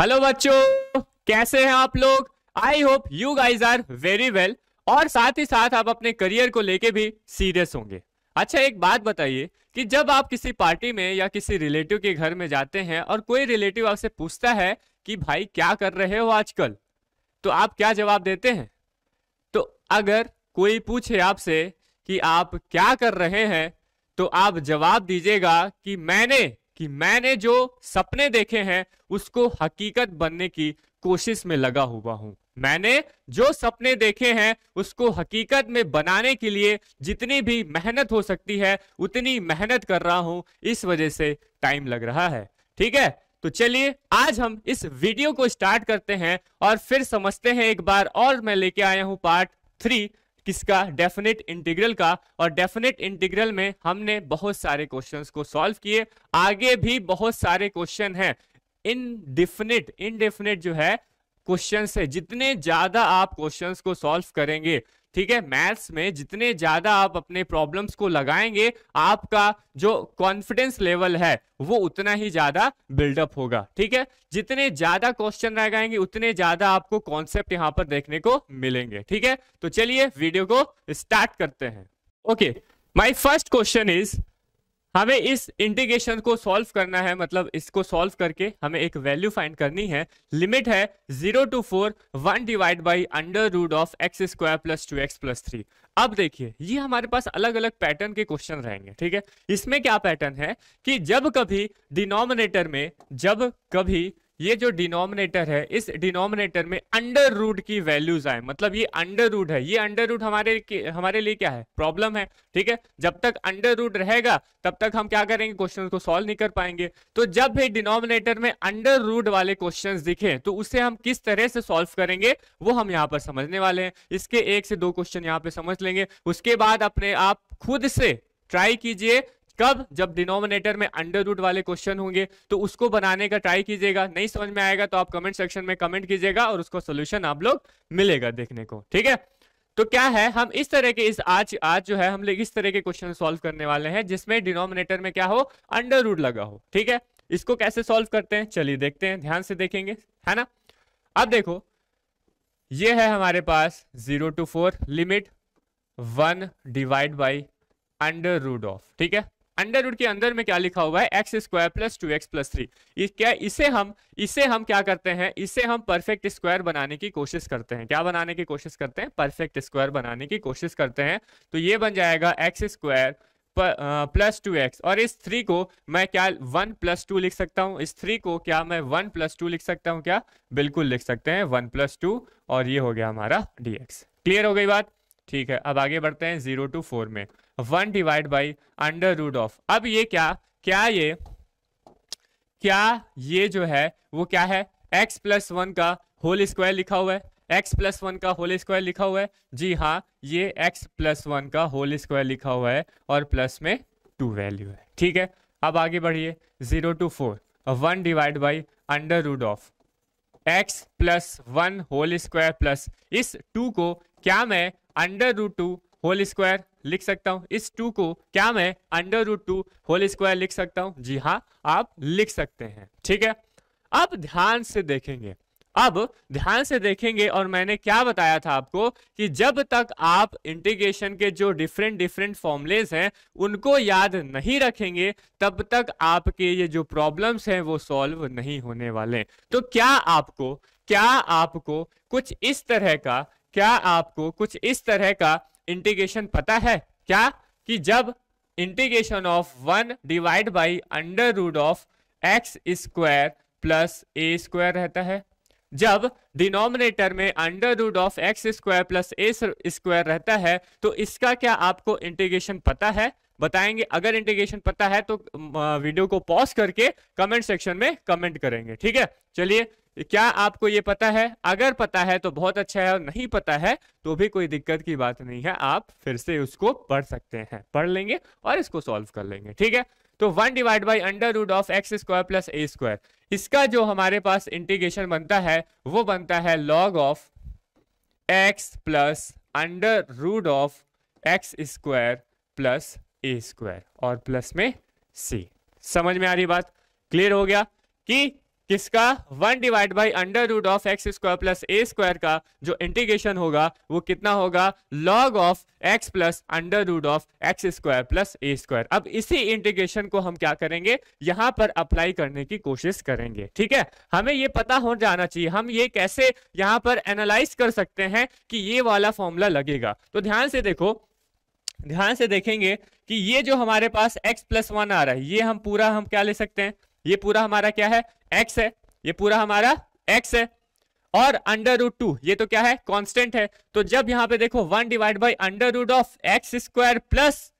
hello बच्चों कैसे हैं आप लोग I hope you guys are very well और साथ ही साथ आप अपने करियर को लेके भी सीरियस होंगे अच्छा एक बात बताइए कि जब आप किसी पार्टी में या किसी रिलेटिव के घर में जाते हैं और कोई रिलेटिव आपसे पूछता है कि भाई क्या कर रहे हो आजकल तो आप क्या जवाब देते हैं तो अगर कोई पूछे आपसे कि आप क्या कर रहे हैं तो आप जवाब दीजिएगा कि मैंने कि मैंने जो सपने देखे हैं उसको हकीकत बनने की कोशिश में लगा हुआ हूं मैंने जो सपने देखे हैं उसको हकीकत में बनाने के लिए जितनी भी मेहनत हो सकती है उतनी मेहनत कर रहा हूं इस वजह से टाइम लग रहा है ठीक है तो चलिए आज हम इस वीडियो को स्टार्ट करते हैं और फिर समझते हैं एक बार और मैं लेके आया हूं पार्ट थ्री किसका डेफिनेट इंटीग्रल का और डेफिनेट इंटीग्रल में हमने बहुत सारे क्वेश्चंस को सॉल्व किए आगे भी बहुत सारे क्वेश्चन हैं डिफिनेट इनडेफिनेट जो है क्वेश्चन है जितने ज्यादा आप क्वेश्चंस को सॉल्व करेंगे ठीक है मैथ्स में जितने ज्यादा आप अपने प्रॉब्लम्स को लगाएंगे आपका जो कॉन्फिडेंस लेवल है वो उतना ही ज्यादा बिल्डअप होगा ठीक है जितने ज्यादा क्वेश्चन लगाएंगे उतने ज्यादा आपको कॉन्सेप्ट यहाँ पर देखने को मिलेंगे ठीक है तो चलिए वीडियो को स्टार्ट करते हैं okay my first question is हमें इस इंटीग्रेशन को सॉल्व करना है मतलब इसको सॉल्व करके हमें एक वैल्यू फाइंड करनी है लिमिट है zero to four one divide by under root of X square plus two x plus three अब देखिए ये हमारे पास अलग अलग पैटर्न के क्वेश्चन रहेंगे ठीक है इसमें क्या पैटर्न है कि जब कभी डिनोमिनेटर में जब कभी ये जो डिनोमिनेटर है इस डिनोमिनेटर में अंडर रूट की वैल्यूज आए मतलब ये अंडर रूट है ये अंडर रूट हमारे हमारे लिए क्या है प्रॉब्लम है ठीक है जब तक अंडर रूट रहेगा तब तक हम क्या करेंगे क्वेश्चन को सॉल्व नहीं कर पाएंगे तो जब भी डिनोमिनेटर में अंडर रूट वाले क्वेश्चन दिखे तो उसे हम किस तरह से सॉल्व करेंगे वो हम यहाँ पर समझने वाले हैं इसके एक से दो क्वेश्चन यहाँ पे समझ लेंगे उसके बाद अपने आप खुद से ट्राई कीजिए कब जब डिनोमिनेटर में अंडर रूट वाले क्वेश्चन होंगे तो उसको बनाने का ट्राई कीजिएगा नहीं समझ में आएगा तो आप कमेंट सेक्शन में कमेंट कीजिएगा और उसको सोल्यूशन आप लोग मिलेगा देखने को ठीक है तो क्या है हम इस तरह के इस आज आज जो है हम लोग इस तरह के क्वेश्चन सॉल्व करने वाले हैं जिसमें डिनोमिनेटर में क्या हो अंडर रूट लगा हो ठीक है इसको कैसे सॉल्व करते हैं चलिए देखते हैं ध्यान से देखेंगे है ना अब देखो ये है हमारे पास zero to four limit one divide by under root of ठीक है अंडर रूट के अंदर में क्या लिखा हुआ है x square plus two x plus three क्या इसे हम इसे हम क्या करते हैं इसे हम परफेक्ट स्क्वायर बनाने की कोशिश करते हैं क्या बनाने की कोशिश करते हैं परफेक्ट स्क्वायर बनाने की कोशिश करते हैं तो ये बन जाएगा X square plus two x और इस थ्री को मैं क्या वन प्लस टू लिख सकता हूँ इस थ्री को क्या मैं वन प्लस टू लिख सकता हूँ क्या बिल्कुल लिख सकते हैं वन प्लस टू और ये हो गया हमारा डी एक्स क्लियर हो गई बात ठीक है अब आगे बढ़ते हैं जीरो टू फोर में one divide by under root of अब ये क्या क्या ये क्या ये जो है वो क्या है एक्स प्लस वन का होल स्क्वायर लिखा हुआ है एक्स प्लस वन का होल स्क्वायर लिखा हुआ है जी हाँ ये एक्स प्लस वन का होल स्क्वायर लिखा हुआ है और प्लस में टू वैल्यू है ठीक है अब आगे बढ़िए zero to four one divide by under root of X plus one whole square plus इस टू को क्या मैं under root two whole square लिख सकता हूँ इस टू को क्या मैं under root two whole square लिख सकता हूँ जी हाँ आप लिख सकते हैं ठीक है अब ध्यान से देखेंगे अब ध्यान से देखेंगे और मैंने क्या बताया था आपको कि जब तक आप इंटीग्रेशन के जो डिफरेंट डिफरेंट फॉर्मुलेज हैं उनको याद नहीं रखेंगे तब तक आपके ये जो प्रॉब्लम्स हैं वो सॉल्व नहीं होने वाले तो क्या आपको क्या आपको कुछ इस तरह का क्या आपको कुछ इस तरह का इंटीग्रेशन पता है क्या कि जब integration of one divide by under root of X square plus A square रहता है जब डिनोमिनेटर में under root of X square plus A square रहता है तो इसका क्या आपको इंटीग्रेशन पता है बताएंगे अगर इंटीग्रेशन पता है तो वीडियो को पॉज करके कमेंट सेक्शन में कमेंट करेंगे ठीक है चलिए क्या आपको ये पता है अगर पता है तो बहुत अच्छा है और नहीं पता है तो भी कोई दिक्कत की बात नहीं है आप फिर से उसको पढ़ सकते हैं पढ़ लेंगे और इसको सॉल्व कर लेंगे ठीक है तो one divide by under root of X square plus A square इसका जो हमारे पास इंटीग्रेशन बनता है वो बनता है log of X plus under root of X square plus A square और प्लस में सी समझ में आ रही बात क्लियर हो गया कि किसका one divide by under root of X square plus A square का जो इंटीग्रेशन होगा वो कितना होगा log of X plus under root of X square plus A square अब इसी इंटीग्रेशन को हम क्या करेंगे यहाँ पर अप्लाई करने की कोशिश करेंगे ठीक है हमें ये पता हो जाना चाहिए हम ये कैसे यहाँ पर एनालाइज कर सकते हैं कि ये वाला फॉर्मूला लगेगा तो ध्यान से देखो ध्यान से देखेंगे कि ये जो हमारे पास x प्लस वन आ रहा है ये हम पूरा हम क्या ले सकते हैं ये पूरा हमारा क्या है एक्स है ये पूरा हमारा एक्स है और अंडर रूट टू ये तो क्या है कांस्टेंट है तो जब यहाँ पे देखो one divide by under root of X square plus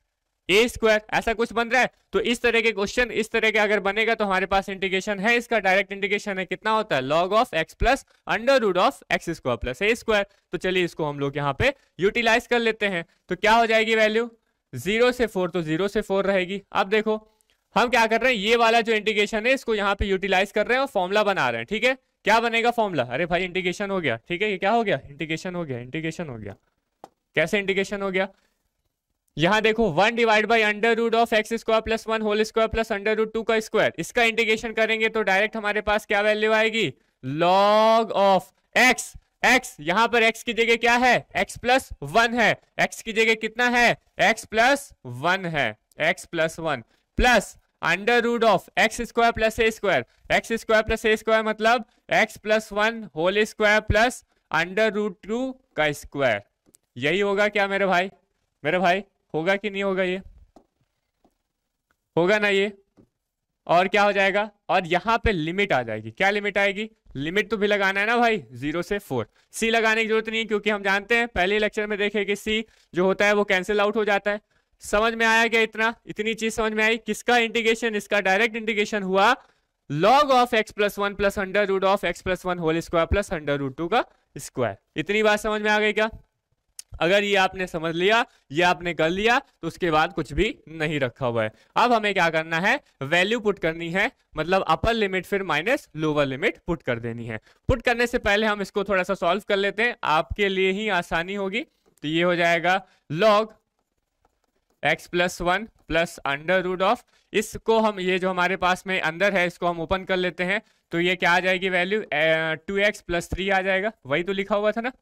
A square ऐसा कुछ बन रहा है तो इस तरह के क्वेश्चन इस तरह के अगर बनेगा तो हमारे पास इंटीग्रेशन है इसका डायरेक्ट इंटीग्रेशन है कितना होता है log of X plus under root of X square plus A square तो चलिए इसको हम लोग यहाँ पे यूटिलाइज कर लेते हैं तो क्या हो जाएगी वैल्यू जीरो से फोर तो जीरो से फोर रहेगी अब देखो हम क्या कर रहे हैं ये वाला जो इंटीग्रेशन है इसको यहाँ पे यूटिलाइज कर रहे हैं और फॉर्मुला बना रहे हैं ठीक है क्या बनेगा फॉर्मुला अरे भाई इंटीग्रेशन हो गया ठीक है ये क्या हो गया इंटीग्रेशन हो गया इंटीग्रेशन हो गया कैसे इंटीग्रेशन हो गया यहाँ देखो one divide by under root of X square plus one whole square plus under root two का स्क्वायर इसका इंटीग्रेशन करेंगे तो डायरेक्ट हमारे पास क्या वैल्यू आएगी लॉग ऑफ एक्स एक्स यहाँ पर एक्स की जगह क्या है एक्स प्लस वन है एक्स की जगह कितना है एक्स प्लस वन है x plus one plus under root of X square plus A square X square plus A square मतलब x plus one whole square plus under root two का square यही होगा क्या मेरे भाई मेरे भाई होगा कि नहीं होगा ये होगा ना ये और क्या हो जाएगा और यहाँ पे लिमिट आ जाएगी क्या लिमिट आएगी लिमिट तो भी लगाना है ना भाई जीरो से फोर सी लगाने की जरूरत नहीं है क्योंकि हम जानते हैं पहले लेक्चर में देखे कि सी जो होता है वो कैंसिल आउट हो जाता है समझ में आया क्या इतना इतनी चीज समझ में आई किसका इंटीग्रेशन इसका डायरेक्ट इंटीग्रेशन हुआ log of X plus one plus under root of X plus one whole square plus under root two का स्क्वायर इतनी बात समझ में आ गई क्या अगर ये आपने समझ लिया ये आपने कर लिया तो उसके बाद कुछ भी नहीं रखा हुआ है अब हमें क्या करना है वैल्यू पुट करनी है मतलब अपर लिमिट फिर माइनस लोअर लिमिट पुट कर देनी है पुट करने से पहले हम इसको थोड़ा सा सॉल्व कर लेते हैं आपके लिए ही आसानी होगी तो ये हो जाएगा log X plus one plus under root of इसको हम ये जो हमारे पास में अंदर है इसको हम ओपन कर लेते हैं तो ये क्या आ जाएगी value two x plus three आ जाएगा वही तो लिखा हुआ था ना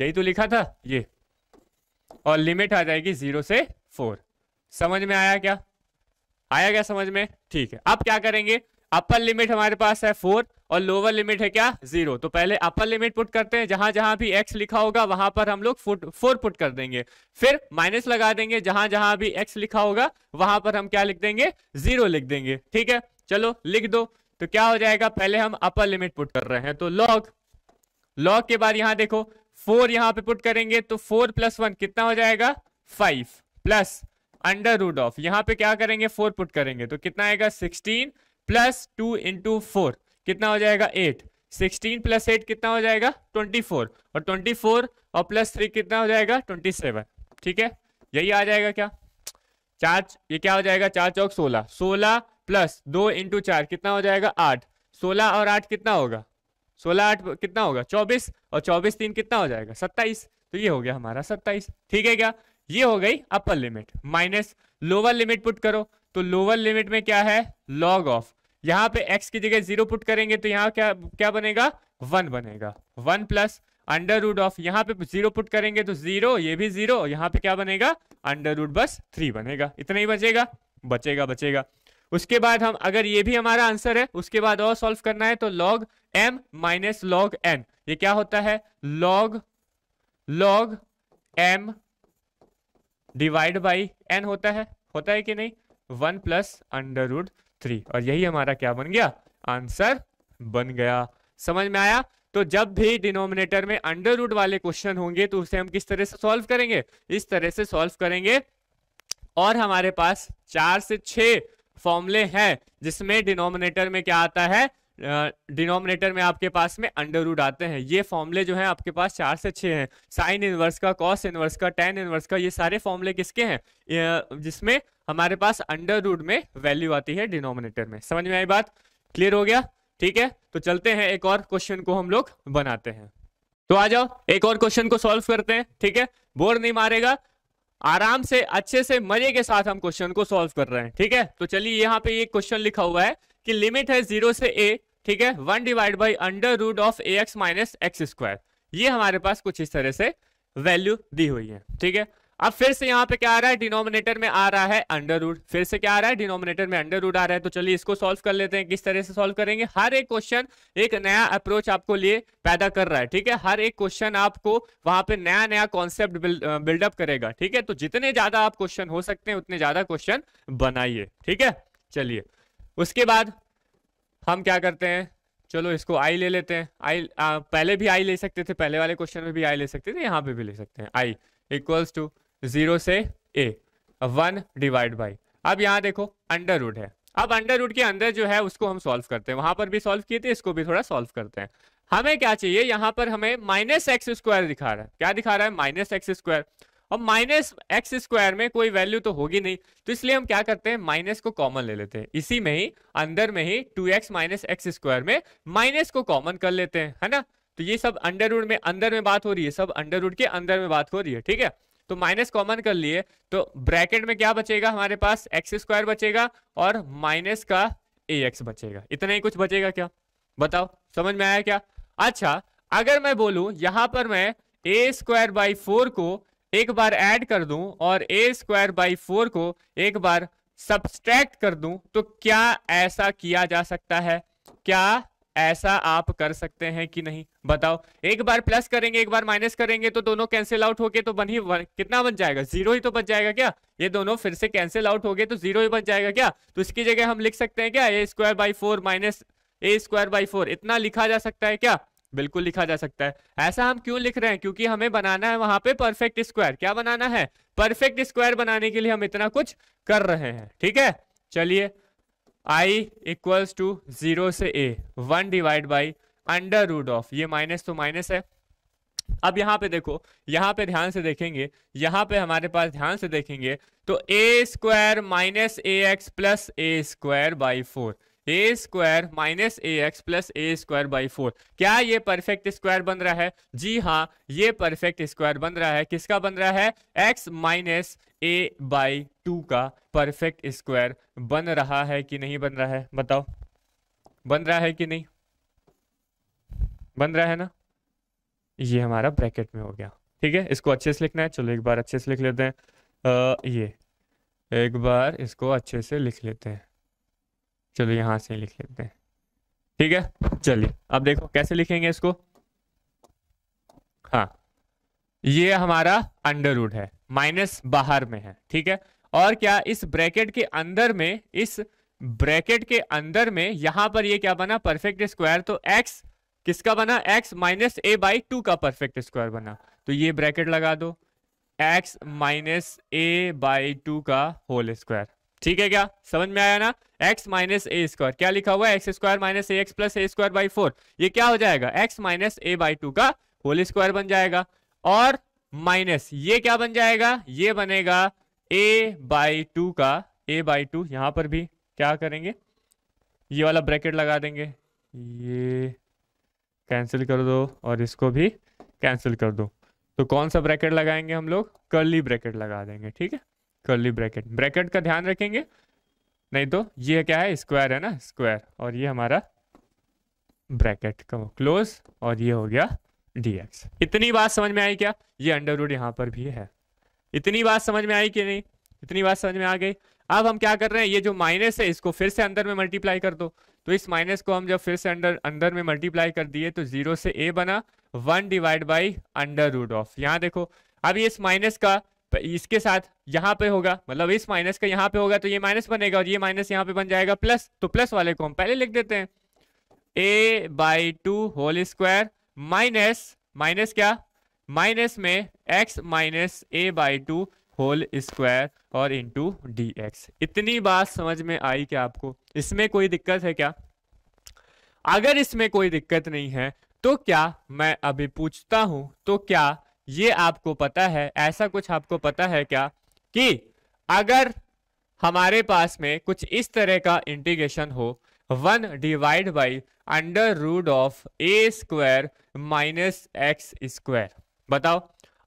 यही तो लिखा था ये और लिमिट आ जाएगी जीरो से फोर समझ में आया क्या आया क्या समझ में ठीक है अब क्या करेंगे अपर लिमिट हमारे पास है फोर और लोअर लिमिट है क्या जीरो तो पहले अपर लिमिट पुट करते हैं जहां जहां भी एक्स लिखा होगा वहां पर हम लोग फुट फोर पुट कर देंगे फिर माइनस लगा देंगे जहां जहां भी एक्स लिखा होगा वहां पर हम क्या लिख देंगे जीरो लिख देंगे ठीक है चलो लिख दो तो क्या हो जाएगा पहले हम अपर लिमिट पुट कर रहे हैं तो लॉग लॉग के बाद यहां देखो फोर यहाँ पे पुट करेंगे तो फोर प्लस वन कितना हो जाएगा five plus under root of यहाँ पे क्या करेंगे फोर पुट करेंगे तो कितना आएगा sixteen plus two into four कितना हो जाएगा एट सिक्सटीन प्लस एट कितना हो जाएगा ट्वेंटी फोर और ट्वेंटी फोर और प्लस थ्री कितना हो जाएगा ट्वेंटी सेवन ठीक है यही आ जाएगा क्या चार ये क्या हो जाएगा चार चौक सोलह सोलह प्लस दो इंटू चार कितना हो जाएगा आठ सोलह और आठ कितना होगा सोलह आठ कितना होगा चौबीस और चौबीस तीन कितना हो जाएगा सत्ताईस तो ये हो गया हमारा सत्ताईस ठीक है क्या ये हो गई upper limit minus lower limit put करो तो लोअर लिमिट में क्या है लॉग ऑफ यहाँ पे x की जगह जीरो पुट करेंगे तो यहाँ क्या क्या बनेगा वन बनेगा one plus under root of यहाँ पे जीरो पुट करेंगे तो जीरो ये भी जीरो यहाँ पे क्या बनेगा अंडर रूट बस थ्री बनेगा इतना ही बचेगा बचेगा बचेगा उसके बाद हम अगर ये भी हमारा आंसर है उसके बाद और सॉल्व करना है तो log m minus log n ये क्या होता है log log m divide by n होता है होता है कि नहीं one plus under root three और यही हमारा क्या बन गया आंसर बन गया समझ में आया तो जब भी डिनोमिनेटर में अंडर रूट वाले क्वेश्चन होंगे तो उसे हम किस तरह से सॉल्व करेंगे इस तरह से सॉल्व करेंगे और हमारे पास चार से छ फॉर्मूले हैं जिसमें डिनोमिनेटर में क्या आता है डिनोमिनेटर में आपके पास में अंडर रूट आते हैं ये फॉर्मूले जो है आपके पास चार से छः हैं साइन इनवर्स का कॉस इनवर्स का टेन इनवर्स का ये सारे फॉर्मूले किसके हैं जिसमें हमारे पास अंडर रूट में वैल्यू आती है डिनोमिनेटर में समझ में आई बात क्लियर हो गया ठीक है तो चलते हैं एक और क्वेश्चन को हम लोग बनाते हैं तो आ जाओ एक और क्वेश्चन को सॉल्व करते हैं ठीक है बोर नहीं मारेगा आराम से अच्छे से मजे के साथ हम क्वेश्चन को सॉल्व कर रहे हैं ठीक है तो चलिए यहाँ पे एक क्वेश्चन लिखा हुआ है कि लिमिट है जीरो से ए ठीक है one divide by under root of a x minus x square ये हमारे पास कुछ इस तरह से वैल्यू दी हुई है ठीक है अब फिर से यहाँ पे क्या आ रहा है डिनोमिनेटर में आ रहा है अंडर रूट फिर से क्या आ रहा है डिनोमिनेटर में अंडर रूट आ रहा है तो चलिए इसको सॉल्व कर लेते हैं किस तरह से सॉल्व करेंगे हर एक क्वेश्चन एक नया अप्रोच आपको लिए पैदा कर रहा है ठीक है हर एक क्वेश्चन आपको वहां पे नया नया कॉन्सेप्ट बिल्डअप करेगा ठीक है तो जितने ज्यादा आप क्वेश्चन हो सकते हैं उतने ज्यादा क्वेश्चन बनाइए ठीक है चलिए उसके बाद हम क्या करते हैं चलो इसको आई ले लेते हैं आई आ, पहले भी आई ले सकते थे पहले वाले क्वेश्चन में भी आई ले सकते थे यहाँ पे भी ले सकते हैं आई इक्वल्स टू जीरो से ए वन डिवाइड बाई अब यहाँ देखो अंडर रूट है अब अंडर रूट के अंदर जो है उसको हम सॉल्व करते हैं वहां पर भी सॉल्व किए थे इसको भी थोड़ा सॉल्व करते हैं हमें क्या चाहिए यहाँ पर हमें माइनस एक्स स्क्वायर दिखा रहा है क्या दिखा रहा है माइनस एक्स स्क्वायर अब माइनस एक्स स्क्वायर में कोई वैल्यू तो होगी नहीं तो इसलिए हम क्या करते हैं माइनस को कॉमन ले लेते हैं इसी में ही अंदर में ही two x minus x square में माइनस को कॉमन कर लेते हैं है ना तो ये सब अंडर रूड में अंदर में बात हो रही है सब अंडर रूड के अंदर में बात हो रही है ठीक है तो माइनस कॉमन कर लिए तो ब्रैकेट में क्या बचेगा हमारे पास एक्स स्क्वायर बचेगा और माइनस का ए एक्स बचेगा इतना ही कुछ बचेगा क्या बताओ समझ में आया क्या अच्छा अगर मैं बोलूं यहां पर मैं ए स्क्वायर बाई फोर को एक बार ऐड कर दूं और ए स्क्वायर बाई फोर को एक बार सब्सट्रैक्ट कर दूं तो क्या ऐसा किया जा सकता है क्या ऐसा आप कर सकते हैं कि नहीं बताओ एक बार प्लस करेंगे एक बार माइनस करेंगे तो दोनों कैंसिल आउट होके तो बन ही बन, कितना बन जाएगा जीरो ही तो बच जाएगा क्या ये दोनों फिर से कैंसिल आउट हो गए तो जीरो ही बन जाएगा क्या तो इसकी जगह हम लिख सकते हैं क्या a square by four minus a square by four इतना लिखा जा सकता है क्या बिल्कुल लिखा जा सकता है ऐसा हम क्यों लिख रहे हैं क्योंकि हमें बनाना है वहां पे परफेक्ट स्क्वायर क्या बनाना है परफेक्ट स्क्वायर बनाने के लिए हम इतना कुछ कर रहे हैं ठीक है चलिए आई इक्वल्स टू जीरो से a one divide by under root of ये माइनस तो माइनस है अब यहाँ पे देखो यहाँ पे ध्यान से देखेंगे यहाँ पे हमारे पास ध्यान से देखेंगे तो a square minus a x plus A square by four a square minus a x plus A square by four क्या ये परफेक्ट स्क्वायर बन रहा है जी हाँ ये परफेक्ट स्क्वायर बन रहा है किसका बन रहा है x minus a by two का परफेक्ट स्क्वायर बन रहा है कि नहीं बन रहा है बताओ बन रहा है कि नहीं बन रहा है ना ये हमारा ब्रैकेट में हो गया ठीक है इसको अच्छे से लिखना है चलो एक बार अच्छे से लिख लेते हैं आ, ये एक बार इसको अच्छे से लिख लेते हैं चलो यहाँ से लिख लेते हैं ठीक है चलिए अब देखो कैसे लिखेंगे इसको हाँ ये हमारा अंडर रूट है माइनस बाहर में है ठीक है और क्या इस ब्रैकेट के अंदर में इस ब्रैकेट के अंदर में यहां पर ये क्या बना परफेक्ट स्क्वायर तो x किसका बना x minus a by two का परफेक्ट स्क्वायर बना तो ये ब्रैकेट लगा दो x minus a by two का होल स्क्वायर ठीक है क्या समझ में आया ना x माइनस ए स्क्वायर क्या लिखा हुआ है x square minus a x plus A square by four ये क्या हो जाएगा x minus a by two का होल स्क्वायर बन जाएगा और माइनस ये क्या बन जाएगा ये बनेगा a बाई टू का a बाई टू यहां पर भी क्या करेंगे ये वाला ब्रैकेट लगा देंगे ये कैंसिल कर दो और इसको भी कैंसिल कर दो तो कौन सा ब्रैकेट लगाएंगे हम लोग कर्ली ब्रैकेट लगा देंगे ठीक है कर्ली ब्रैकेट ब्रैकेट का ध्यान रखेंगे नहीं तो ये क्या है स्क्वायर है ना स्क्वायर और ये हमारा ब्रैकेट का क्लोज और ये हो गया dx इतनी बात समझ में आई क्या ये अंडर रूड यहाँ पर भी है इतनी बात समझ में आई कि नहीं इतनी बात समझ में आ गई अब हम क्या कर रहे हैं ये जो माइनस है इसको फिर से अंदर में मल्टीप्लाई कर दो तो इस माइनस को हम जब फिर से अंदर अंदर में मल्टीप्लाई कर दिए तो जीरो से ए बना one divide by under root of यहाँ देखो अब इस माइनस का इसके साथ यहाँ पे होगा मतलब इस माइनस का यहाँ पे होगा तो ये माइनस बनेगा और ये माइनस यहाँ पे बन जाएगा प्लस तो प्लस वाले को हम पहले लिख देते हैं a by two whole square minus minus क्या माइनस में x minus a by two whole square और इंटू डी एक्स इतनी बात समझ में आई क्या आपको इसमें कोई दिक्कत है क्या अगर इसमें कोई दिक्कत नहीं है तो क्या मैं अभी पूछता हूं तो क्या ये आपको पता है ऐसा कुछ आपको पता है क्या कि अगर हमारे पास में कुछ इस तरह का इंटीग्रेशन हो one divide by under root of a square minus x square बताओ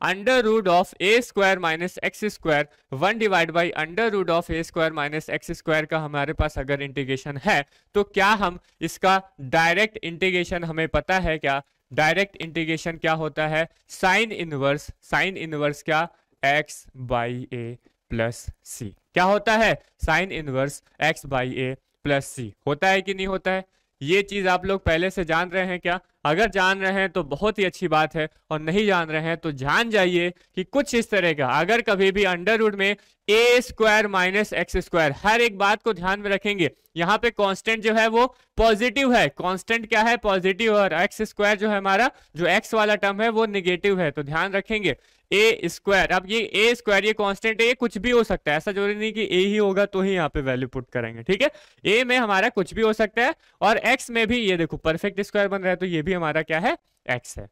under root of a square minus x square one divide by under root of a square minus x square का हमारे पास अगर integration है तो क्या हम इसका direct integration हमें पता है क्या डायरेक्ट इंटीग्रेशन क्या होता है साइन इनवर्स साइन इनवर्स क्या x by a plus c क्या होता है sine inverse x by a plus c होता है कि नहीं होता है ये चीज़ आप लोग पहले से जान रहे हैं क्या अगर जान रहे हैं तो बहुत ही अच्छी बात है और नहीं जान रहे हैं तो जान जाइए कि कुछ इस तरह का अगर कभी भी अंडरवुड में a square minus x square हर एक बात को ध्यान में रखेंगे यहाँ पे कांस्टेंट जो है वो पॉजिटिव है कांस्टेंट क्या है पॉजिटिव और एक्स स्क्वायर जो है हमारा जो एक्स वाला टर्म है वो निगेटिव है तो ध्यान रखेंगे ए स्क्वायर अब ये ए स्क्वायर ये कांस्टेंट है ये कुछ भी हो सकता है ऐसा जरूरी नहीं कि ए ही होगा तो ही यहाँ पे वैल्यू पुट करेंगे ठीक है ए में हमारा कुछ भी हो सकता है और एक्स में भी ये देखो परफेक्ट स्क्वायर बन रहा है तो ये भी हमारा क्या है एक्स है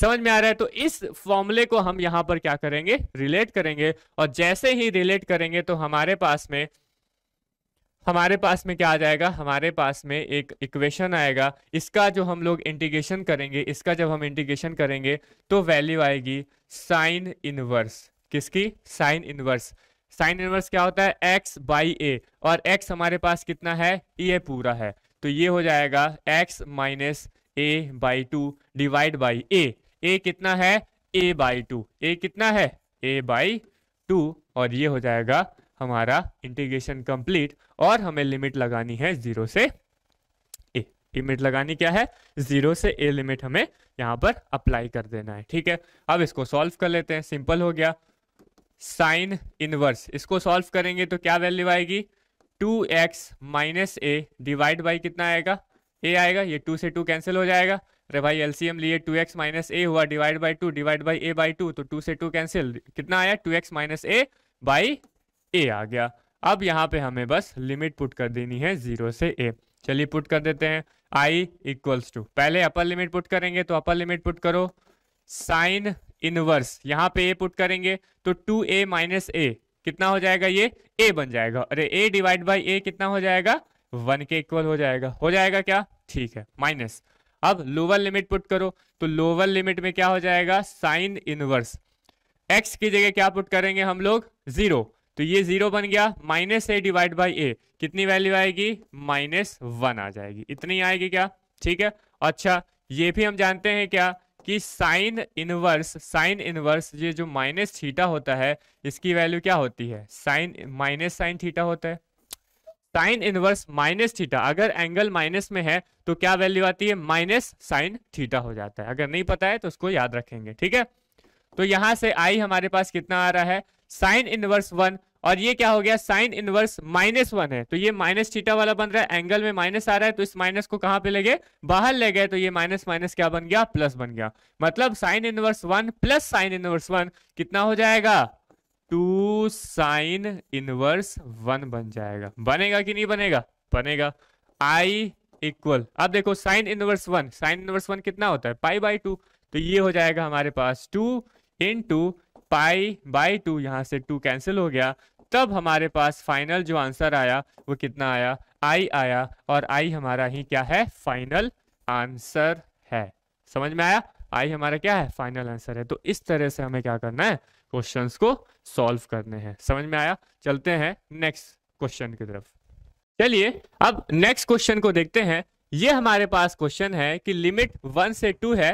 समझ में आ रहा है तो इस फॉर्मूले को हम यहाँ पर क्या करेंगे रिलेट करेंगे और जैसे ही रिलेट करेंगे तो हमारे पास में हमारे पास में क्या आ जाएगा हमारे पास में एक इक्वेशन आएगा इसका जो हम लोग इंटीग्रेशन करेंगे इसका जब हम इंटीग्रेशन करेंगे तो वैल्यू आएगी साइन इनवर्स किसकी साइन इनवर्स साइन इनवर्स क्या होता है एक्स बाई ए और एक्स हमारे पास कितना है ये पूरा है तो ये हो जाएगा x minus a by two divide by a a कितना है ए बाई टू ए कितना है ए बाई टू और ये हो जाएगा हमारा इंटीग्रेशन कंप्लीट और हमें लिमिट लगानी है जीरो से ए लिमिट लगानी क्या है जीरो से ए लिमिट हमें यहां पर अप्लाई कर देना है ठीक है अब इसको सॉल्व कर लेते हैं सिंपल हो गया साइन इनवर्स इसको सॉल्व करेंगे तो क्या वैल्यू आएगी two x minus a divide by कितना आएगा ए आएगा ये टू से टू कैंसिल हो जाएगा अरे भाई एलसीएम लिए टू एक्स माइनस ए हुआ divide by two divide by a by two तो टू से टू कैंसिल कितना आया two x minus a by a आ गया अब यहाँ पे हमें बस लिमिट पुट कर देनी है जीरो से ए चलिए पुट कर देते हैं आई इक्वल्स टू पहले अपर लिमिट पुट करेंगे तो अपर लिमिट पुट करो साइन इनवर्स यहाँ पे ए पुट करेंगे तो टू ए माइनस ए कितना हो जाएगा ये ए बन जाएगा अरे ए डिवाइड बाई ए कितना हो जाएगा वन के इक्वल हो जाएगा हो जाएगा क्या ठीक है माइनस अब लोअर लिमिट पुट करो तो लोअर लिमिट में क्या हो जाएगा साइन इनवर्स एक्स की जगह क्या पुट करेंगे हम लोग जीरो तो ये जीरो बन गया minus a divide by a कितनी वैल्यू आएगी माइनस वन आ जाएगी इतनी आएगी क्या ठीक है अच्छा ये भी हम जानते हैं क्या कि साइन इनवर्स साइन इनवर्स ये जो माइनस थीटा होता है इसकी वैल्यू क्या होती है साइन माइनस साइन थीटा होता है साइन इनवर्स माइनस थीटा अगर एंगल माइनस में है तो क्या वैल्यू आती है माइनस साइन थीटा हो जाता है अगर नहीं पता है तो उसको याद रखेंगे ठीक है तो यहां से आई हमारे पास कितना आ रहा है साइन इनवर्स वन और ये क्या हो गया साइन इनवर्स माइनस वन है तो ये माइनस थीटा वाला बन रहा है एंगल में माइनस आ रहा है तो इस माइनस को कहां पे ले गए बाहर ले गए तो ये माइनस माइनस क्या बन गया प्लस बन गया मतलब sine inverse one plus sine inverse one कितना हो जाएगा टू साइन इनवर्स वन बन जाएगा बनेगा कि नहीं बनेगा बनेगा आई इक्वल अब देखो sine inverse one sine inverse one कितना होता है पाई बाई टू तो ये हो जाएगा हमारे पास two in two pi by two यहाँ से टू कैंसिल हो गया तब हमारे पास फाइनल जो आंसर आया वो कितना आया आई आया और आई हमारा ही क्या है फाइनल आंसर है समझ में आया आई हमारा क्या है फाइनल आंसर है तो इस तरह से हमें क्या करना है क्वेश्चंस को सॉल्व करने हैं समझ में आया चलते हैं नेक्स्ट क्वेश्चन की तरफ चलिए अब नेक्स्ट क्वेश्चन को देखते हैं ये हमारे पास क्वेश्चन है कि लिमिट वन से टू है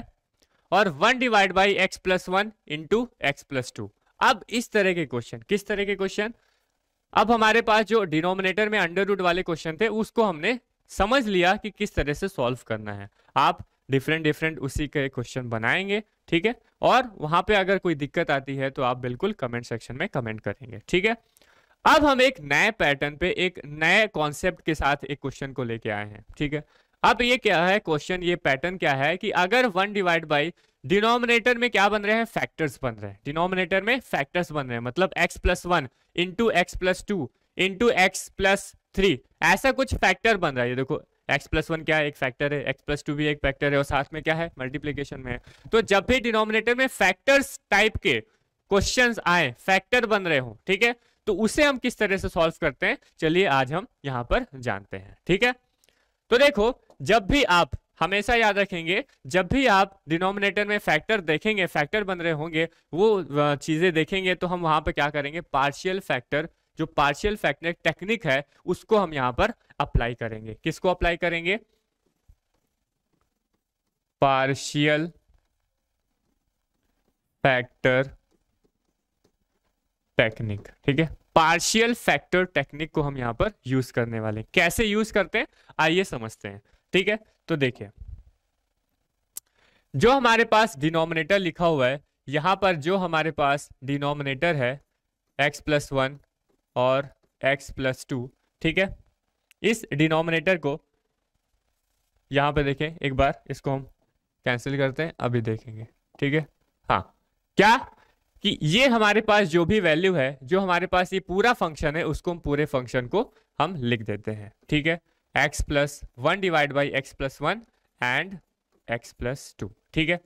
और one divide by x plus one into x plus two अब इस तरह के क्वेश्चन किस तरह के क्वेश्चन अब हमारे पास जो डिनोमिनेटर में अंडर रूट वाले क्वेश्चन थे उसको हमने समझ लिया कि किस तरह से सॉल्व करना है आप डिफरेंट डिफरेंट उसी के क्वेश्चन बनाएंगे ठीक है और वहां पे अगर कोई दिक्कत आती है तो आप बिल्कुल कमेंट सेक्शन में कमेंट करेंगे ठीक है अब हम एक नए पैटर्न पे एक नए कॉन्सेप्ट के साथ एक क्वेश्चन को लेके आए हैं ठीक है अब ये क्या है क्वेश्चन ये पैटर्न क्या है कि अगर वन डिवाइड बाई डिनोमिनेटर में क्या बन रहे हैं फैक्टर्स बन रहे हैं डिनोमिनेटर में फैक्टर्स बन रहे हैं मतलब x plus one into x plus two into x plus three ऐसा कुछ फैक्टर बन रहा है ये देखो एक्स प्लस वन क्या है एक फैक्टर है एक्स प्लस टू भी एक फैक्टर है और साथ में क्या है मल्टीप्लीकेशन में तो जब भी डिनोमिनेटर में फैक्टर्स टाइप के क्वेश्चन आए फैक्टर बन रहे हो ठीक है तो उसे हम किस तरह से सॉल्व करते हैं चलिए आज हम यहाँ पर जानते हैं ठीक है तो देखो जब भी आप हमेशा याद रखेंगे जब भी आप डिनोमिनेटर में फैक्टर देखेंगे फैक्टर बन रहे होंगे वो चीज़ें देखेंगे तो हम वहाँ पर क्या करेंगे पार्शियल फैक्टर जो पार्शियल फैक्टर टेक्निक है उसको हम यहाँ पर अप्लाई करेंगे किसको अप्लाई करेंगे पार्शियल फैक्टर टेक्निक ठीक है पार्शियल फैक्टर टेक्निक को हम यहां पर यूज करने वाले कैसे यूज करते हैं आइए समझते हैं ठीक है तो देखिए जो हमारे पास डिनोमिनेटर लिखा हुआ है यहां पर जो हमारे पास डिनोमिनेटर है x प्लस वन और x प्लस टू ठीक है इस डिनोमिनेटर को यहां पे देखें एक बार इसको हम कैंसिल करते हैं अभी देखेंगे ठीक है हाँ क्या कि ये हमारे पास जो भी वैल्यू है जो हमारे पास ये पूरा फंक्शन है उसको हम पूरे फंक्शन को हम लिख देते हैं ठीक है x plus one divide by x plus one and x plus two ठीक है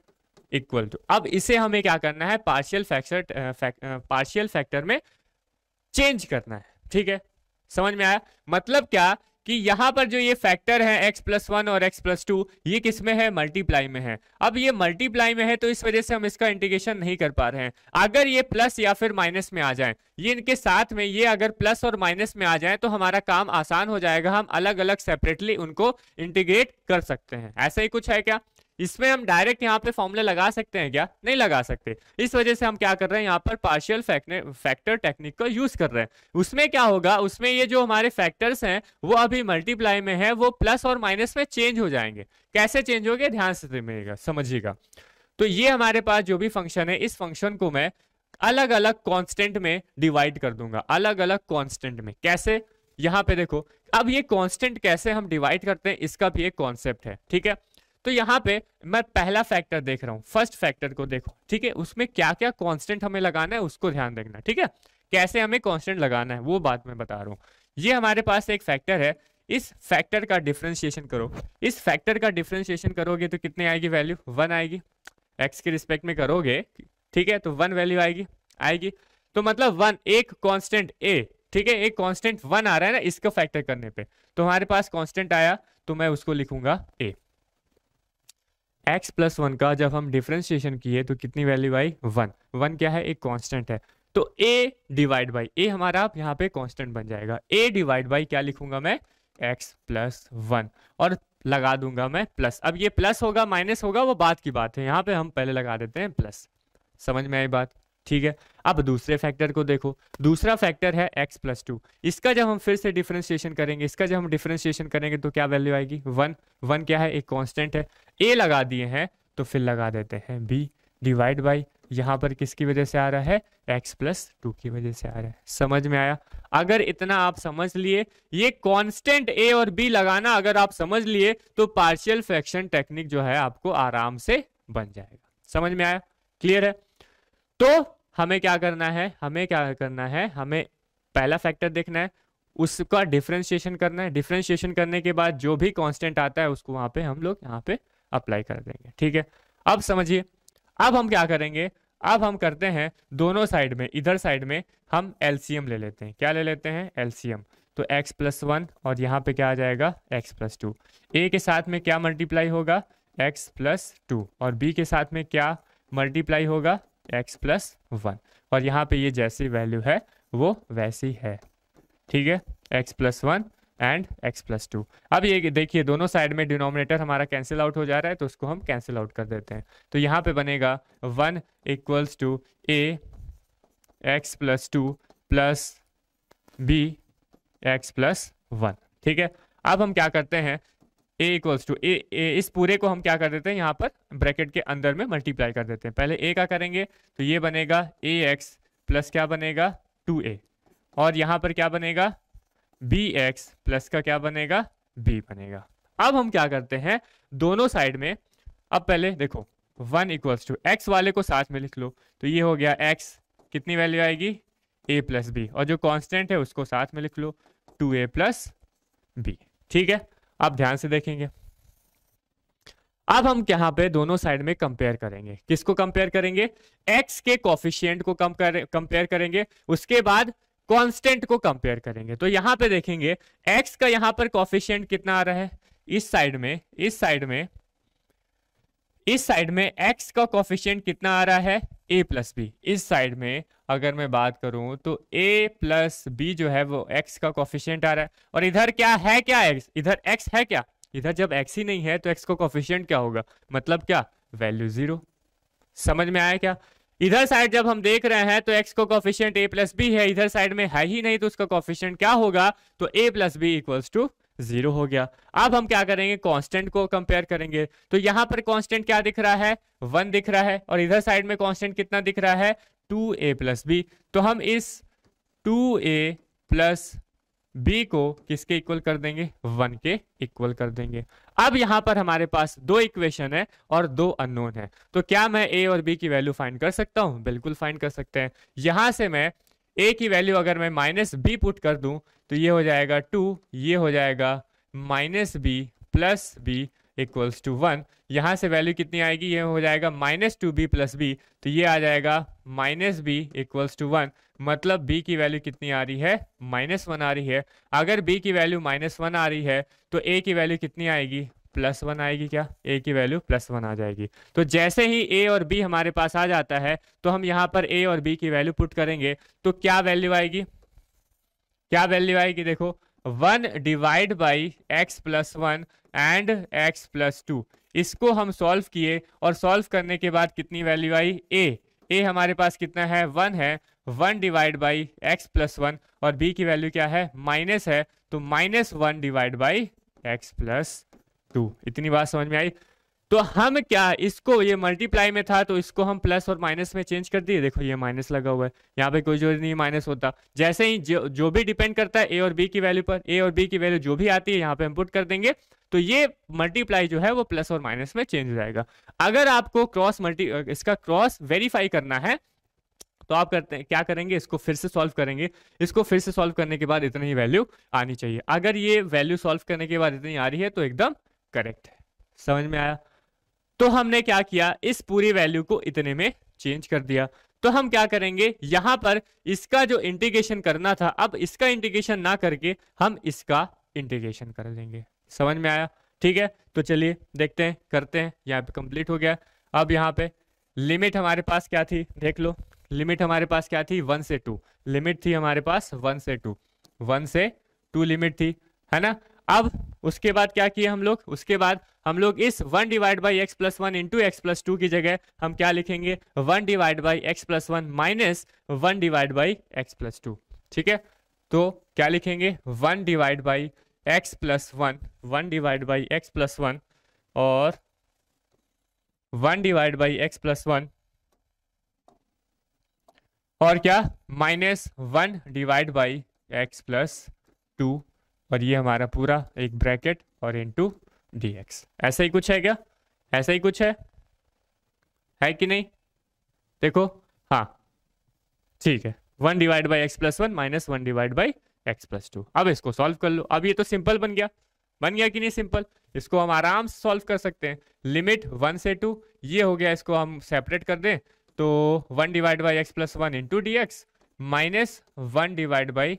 इक्वल टू अब इसे हमें क्या करना है पार्शियल फैक्टर पार्शियल फैक्टर में चेंज करना है ठीक है समझ में आया मतलब क्या कि यहां पर जो ये फैक्टर है x प्लस वन और x प्लस टू ये किस में है मल्टीप्लाई में है अब ये मल्टीप्लाई में है तो इस वजह से हम इसका इंटीग्रेशन नहीं कर पा रहे हैं अगर ये प्लस या फिर माइनस में आ जाए ये इनके साथ में ये अगर प्लस और माइनस में आ जाए तो हमारा काम आसान हो जाएगा हम अलग अलग सेपरेटली उनको इंटीग्रेट कर सकते हैं ऐसा ही कुछ है क्या इसमें हम डायरेक्ट यहाँ पे फॉर्मूले लगा सकते हैं क्या नहीं लगा सकते इस वजह से हम क्या कर रहे हैं यहाँ पर पार्शियल फैक्टर टेक्निक को यूज कर रहे हैं उसमें क्या होगा उसमें ये जो हमारे फैक्टर्स हैं वो अभी मल्टीप्लाई में है वो प्लस और माइनस में चेंज हो जाएंगे कैसे चेंज हो गए ध्यान से समझिएगा तो ये हमारे पास जो भी फंक्शन है इस फंक्शन को मैं अलग अलग कॉन्स्टेंट में डिवाइड कर दूंगा अलग अलग कॉन्स्टेंट में कैसे यहाँ पे देखो अब ये कॉन्स्टेंट कैसे हम डिवाइड करते हैं इसका भी एक कॉन्सेप्ट है ठीक है तो यहाँ पे मैं पहला फैक्टर देख रहा हूँ फर्स्ट फैक्टर को देखो ठीक है उसमें क्या क्या कॉन्स्टेंट हमें लगाना है उसको ध्यान देखना ठीक है कैसे हमें कॉन्स्टेंट लगाना है वो बात मैं बता रहा हूँ ये हमारे पास एक फैक्टर है इस फैक्टर का डिफ्रेंशिएशन करो इस फैक्टर का डिफ्रेंशिएशन करोगे तो कितने आएगी वैल्यू वन आएगी एक्स के रिस्पेक्ट में करोगे ठीक है तो वन वैल्यू आएगी आएगी तो मतलब वन एक कांस्टेंट ए ठीक है एक कांस्टेंट वन आ रहा है ना इसको फैक्टर करने पे तो हमारे पास कांस्टेंट आया तो मैं उसको लिखूंगा ए एक्स प्लस वन का जब हम डिफ्रेंशिएशन किए तो कितनी वैल्यू आई वन वन क्या है एक कांस्टेंट है तो ए डिवाइड बाई ए हमारा आप यहाँ पे कांस्टेंट बन जाएगा ए डिवाइड बाई क्या लिखूंगा मैं एक्स प्लस वन और लगा दूंगा मैं प्लस अब ये प्लस होगा माइनस होगा वो बात की बात है यहाँ पे हम पहले लगा देते हैं प्लस समझ में आई बात ठीक है अब दूसरे फैक्टर को देखो दूसरा फैक्टर है x प्लस टू इसका जब हम फिर से डिफ्रेंशिएशन करेंगे इसका जब हम डिफ्रेंशिएशन करेंगे तो क्या वैल्यू आएगी वन वन क्या है एक कांस्टेंट है ए लगा दिए हैं तो फिर लगा देते हैं बी डिवाइड बाई यहाँ पर किसकी वजह से आ रहा है एक्स प्लस टू की वजह से आ रहा है समझ में आया अगर इतना आप समझ लिए ये कांस्टेंट ए और बी लगाना अगर आप समझ लिए तो पार्शियल फ्रैक्शन टेक्निक जो है आपको आराम से बन जाएगा समझ में आया क्लियर है तो हमें क्या करना है हमें क्या करना है हमें पहला फैक्टर देखना है उसका डिफ्रेंशिएशन करना है डिफ्रेंशिएशन करने के बाद जो भी कॉन्स्टेंट आता है उसको वहां पर हम लोग यहाँ पे अप्लाई कर देंगे ठीक है अब समझिए अब हम क्या करेंगे अब हम करते हैं दोनों साइड में इधर साइड में हम एलसीएम ले लेते हैं क्या ले लेते हैं एलसीएम तो एक्स प्लस वन और यहाँ पे क्या आ जाएगा एक्स प्लस टू ए के साथ में क्या मल्टीप्लाई होगा एक्स प्लस टू और बी के साथ में क्या मल्टीप्लाई होगा एक्स प्लस वन और यहाँ पे ये जैसी वैल्यू है वो वैसी है ठीक है x plus one and x plus two अब ये देखिए दोनों साइड में डिनोमिनेटर हमारा कैंसिल आउट हो जा रहा है तो उसको हम कैंसिल आउट कर देते हैं तो यहाँ पे बनेगा one equals to a x plus two plus B x plus one ठीक है अब हम क्या करते हैं ए इक्वल्स टू ए इस पूरे को हम क्या कर देते हैं यहाँ पर ब्रैकेट के अंदर में मल्टीप्लाई कर देते हैं पहले ए का करेंगे तो ये बनेगा ए एक्स प्लस क्या बनेगा टू ए और यहाँ पर क्या बनेगा बी एक्स प्लस का क्या बनेगा बी बनेगा अब हम क्या करते हैं दोनों साइड में अब पहले देखो वन इक्वल्स टू एक्स वाले को साथ में लिख लो तो ये हो गया एक्स कितनी वैल्यू आएगी ए प्लस बी और जो कांस्टेंट है उसको साथ में लिख लो टू ए प्लस बी ठीक है आप ध्यान से देखेंगे अब हम यहां पे दोनों साइड में कंपेयर करेंगे किसको कंपेयर करेंगे एक्स के कॉफिशियंट को कम कर कंपेयर करेंगे उसके बाद कांस्टेंट को कंपेयर करेंगे तो यहां पे देखेंगे एक्स का यहां पर कॉफिशियंट कितना आ रहा है इस साइड में इस साइड में इस साइड में एक्स का कॉफिशियंट कितना आ रहा है ए प्लस बी इस साइड में अगर मैं बात करूं तो ए प्लस बी जो है वो एक्स का कॉफिशियंट आ रहा है और इधर क्या है क्या एक्स इधर एक्स है क्या इधर जब एक्स ही नहीं है तो एक्स का कॉफिशियंट क्या होगा मतलब क्या वैल्यू जीरो समझ में आया क्या इधर साइड जब हम देख रहे हैं तो एक्स को कॉफिशियंट ए प्लस बी है इधर साइड में है ही नहीं तो उसका कॉफिशियंट क्या होगा तो a plus b equals to zero हो गया अब हम क्या करेंगे कांस्टेंट को कंपेयर करेंगे तो यहां पर कांस्टेंट क्या दिख रहा है वन दिख रहा है और इधर साइड में कांस्टेंट कितना दिख रहा है टू ए प्लस बी तो हम इस टू ए प्लस बी को किसके इक्वल कर देंगे वन के इक्वल कर देंगे अब यहां पर हमारे पास दो इक्वेशन है और दो अननोन है तो क्या मैं ए और बी की वैल्यू फाइंड कर सकता हूं बिल्कुल फाइंड कर सकते हैं यहां से मैं ए की वैल्यू अगर मैं माइनस बी पुट कर दूं तो ये हो जाएगा टू ये हो जाएगा minus b plus b equals to one यहाँ से वैल्यू कितनी आएगी ये हो जाएगा minus two b plus b तो ये आ जाएगा minus b equals to one मतलब बी की वैल्यू कितनी आ रही है माइनस वन आ रही है अगर बी की वैल्यू माइनस वन आ रही है तो ए की वैल्यू कितनी आएगी प्लस वन आएगी क्या ए की वैल्यू प्लस वन आ जाएगी तो जैसे ही ए और बी हमारे पास आ जाता है तो हम यहाँ पर ए और बी की वैल्यू पुट करेंगे तो क्या वैल्यू आएगी क्या वैल्यू आएगी देखो one divide by x plus one and x plus two इसको हम सॉल्व किए और सॉल्व करने के बाद कितनी वैल्यू आई ए ए हमारे पास कितना है वन है one divide by x plus one और बी की वैल्यू क्या है माइनस है तो minus one divide by x plus two इतनी बात समझ में आई तो हम क्या इसको ये मल्टीप्लाई में था तो इसको हम प्लस और माइनस में चेंज कर दिए देखो ये माइनस लगा हुआ है यहाँ पे कोई जो नहीं माइनस होता जैसे ही जो, जो भी डिपेंड करता है ए और बी की वैल्यू पर ए और बी की वैल्यू जो भी आती है यहाँ पे हम पुट कर देंगे तो ये मल्टीप्लाई जो है वो प्लस और माइनस में चेंज हो जाएगा अगर आपको क्रॉस मल्टी इसका क्रॉस वेरीफाई करना है तो आप करते हैं क्या करेंगे इसको फिर से सॉल्व करेंगे इसको फिर से सॉल्व करने के बाद इतनी ही वैल्यू आनी चाहिए अगर ये वैल्यू सॉल्व करने के बाद इतनी आ रही है तो एकदम करेक्ट है समझ में आया तो हमने क्या किया इस पूरी वैल्यू को इतने में चेंज कर दिया तो हम क्या करेंगे यहां पर इसका जो इंटीग्रेशन करना था अब इसका इंटीग्रेशन ना करके हम इसका इंटीग्रेशन कर लेंगे समझ में आया ठीक है तो चलिए देखते हैं करते हैं यहाँ पे कंप्लीट हो गया अब यहाँ पे लिमिट हमारे पास क्या थी देख लो लिमिट हमारे पास क्या थी वन से टू लिमिट थी हमारे पास वन से टू वन से टू लिमिट थी है ना अब उसके बाद क्या किए हम लोग उसके बाद हम लोग इस one divide by x plus one into x plus two की जगह हम क्या लिखेंगे one divide by x plus one minus one divide by x plus two ठीक है तो क्या लिखेंगे one divide by x plus one one divide by x plus one और one divide by x plus one और क्या minus one divide by x plus two और ये हमारा पूरा एक ब्रैकेट और इनटू dx ऐसा ही कुछ है क्या ऐसा ही कुछ है है कि नहीं देखो हाँ ठीक है one divide by x plus one minus one divide by x plus two अब इसको सॉल्व कर लो अब ये तो सिंपल बन गया बन गया कि नहीं सिंपल इसको हम आराम से सॉल्व कर सकते हैं लिमिट वन से टू ये हो गया इसको हम सेपरेट कर दें तो one divide by x plus one into d x minus one divide by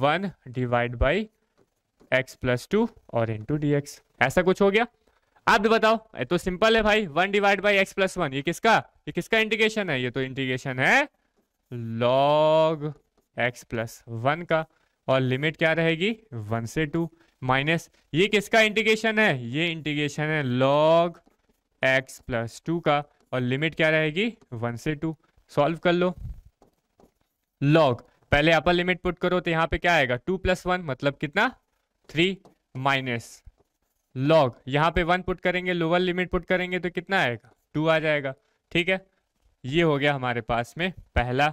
one divide by x plus two और इंटू डी एक्स ऐसा कुछ हो गया आप भी बताओ ये तो सिंपल है भाई one divide by x plus one ये किसका ये किसका इंटीग्रेशन है ये तो इंटीग्रेशन है लॉग एक्स प्लस वन का और लिमिट क्या रहेगी वन से टू माइनस ये किसका इंटीग्रेशन है ये इंटीग्रेशन है लॉग एक्स प्लस टू का और लिमिट क्या रहेगी वन से टू सॉल्व कर लो लॉग पहले अपर लिमिट पुट करो तो यहाँ पे क्या आएगा टू प्लस वन मतलब कितना थ्री माइनस लॉग यहाँ पे वन पुट करेंगे लोअर लिमिट पुट करेंगे तो कितना आएगा टू आ जाएगा ठीक है ये हो गया हमारे पास में पहला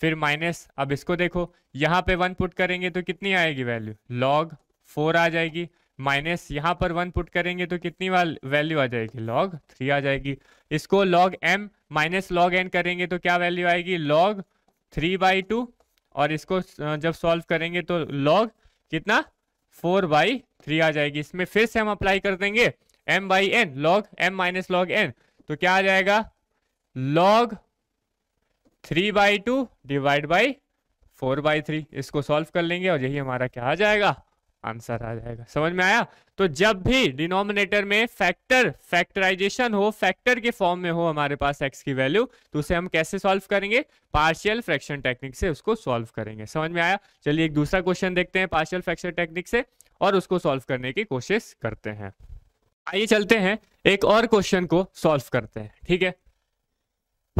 फिर माइनस अब इसको देखो यहाँ पे वन पुट करेंगे तो कितनी आएगी वैल्यू लॉग फोर आ जाएगी माइनस यहाँ पर वन पुट करेंगे तो कितनी वैल्यू आ जाएगी लॉग थ्री आ जाएगी इसको log m minus log n करेंगे तो क्या वैल्यू आएगी लॉग थ्री बाई टू और इसको जब सॉल्व करेंगे तो लॉग कितना फोर बाई थ्री आ जाएगी इसमें फिर से हम अप्लाई कर देंगे m by n log m minus log n तो क्या आ जाएगा log three by two divide by four by three इसको सॉल्व कर लेंगे और यही हमारा क्या आ जाएगा आंसर आ जाएगा समझ में आया तो जब भी डिनोमिनेटर में फैक्टर फैक्टराइजेशन हो फैक्टर के फॉर्म में हो हमारे पास एक्स की वैल्यू तो उसे हम कैसे सॉल्व करेंगे पार्शियल फ्रैक्शन टेक्निक से उसको सॉल्व करेंगे समझ में आया चलिए एक दूसरा क्वेश्चन देखते हैं पार्शियल फ्रैक्शन टेक्निक से और उसको सॉल्व करने की कोशिश करते हैं आइए चलते हैं एक और क्वेश्चन को सॉल्व करते हैं ठीक है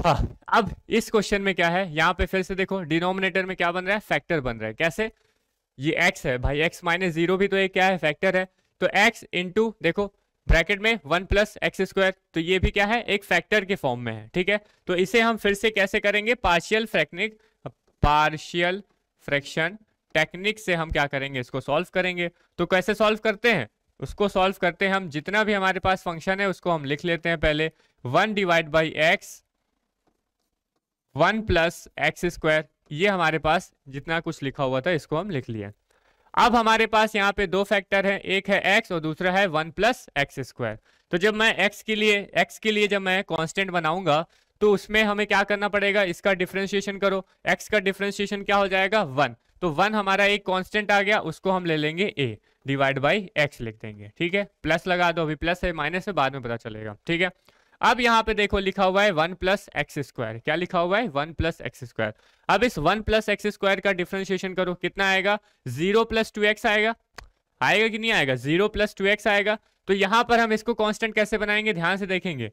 हाँ अब इस क्वेश्चन में क्या है यहाँ पे फिर से देखो डिनोमिनेटर में क्या बन रहा है फैक्टर बन रहा है कैसे ये x है भाई x माइनस जीरो भी तो एक क्या है फैक्टर है तो x इंटू देखो ब्रैकेट में वन प्लस एक्स स्क्वायर तो ये भी क्या है एक फैक्टर के फॉर्म में है ठीक है तो इसे हम फिर से कैसे करेंगे पार्शियल फ्रैक्निक पार्शियल फ्रैक्शन टेक्निक से हम क्या करेंगे इसको सॉल्व करेंगे तो कैसे सॉल्व करते हैं उसको सॉल्व करते हैं हम जितना भी हमारे पास फंक्शन है उसको हम लिख लेते हैं पहले one divide by x one plus x square ये हमारे पास जितना कुछ लिखा हुआ था इसको हम लिख लिया अब हमारे पास यहाँ पे दो फैक्टर हैं एक है एक्स और दूसरा है वन प्लस एक्स स्क्वायर तो जब मैं एक्स के लिए एक्स के लिए जब मैं कांस्टेंट बनाऊंगा तो उसमें हमें क्या करना पड़ेगा इसका डिफ्रेंशिएशन करो एक्स का डिफ्रेंशिएशन क्या हो जाएगा वन तो वन हमारा एक कांस्टेंट आ गया उसको हम ले लेंगे ए डिवाइड बाई एक्स लिख देंगे ठीक है प्लस लगा दो अभी प्लस है माइनस है बाद में पता चलेगा ठीक है अब यहाँ पे देखो लिखा हुआ है वन प्लस एक्स स्क्वायर क्या लिखा हुआ है वन प्लस एक्स स्क्वायर अब इस वन प्लस एक्स स्क्वायर का डिफ्रेंशिएशन करो कितना आएगा जीरो प्लस टू एक्स आएगा आएगा कि नहीं आएगा जीरो प्लस टू एक्स आएगा तो यहां पर हम इसको कांस्टेंट कैसे बनाएंगे ध्यान से देखेंगे